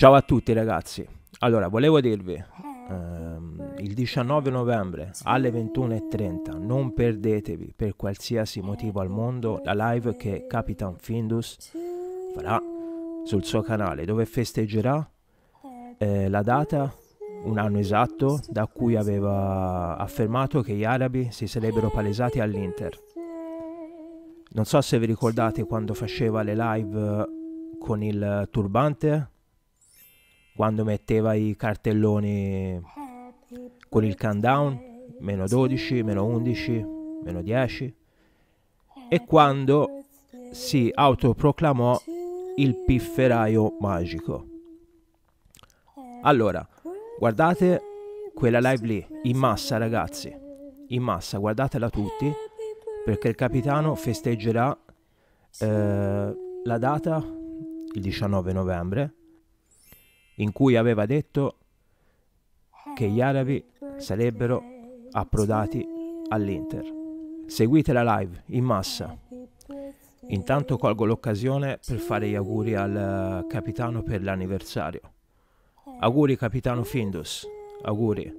Ciao a tutti ragazzi. Allora, volevo dirvi, ehm, il 19 novembre alle 21.30 non perdetevi per qualsiasi motivo al mondo la live che Capitan Findus farà sul suo canale dove festeggerà eh, la data, un anno esatto, da cui aveva affermato che gli arabi si sarebbero palesati all'Inter. Non so se vi ricordate quando faceva le live con il turbante quando metteva i cartelloni con il countdown, meno 12, meno 11, meno 10, e quando si autoproclamò il pifferaio magico. Allora, guardate quella live lì, in massa ragazzi, in massa, guardatela tutti, perché il capitano festeggerà eh, la data il 19 novembre in cui aveva detto eh, che gli arabi sarebbero approdati all'Inter. Seguite la live in massa. Intanto colgo l'occasione per fare gli auguri al eh, capitano per l'anniversario. Eh. Auguri capitano Findus, auguri.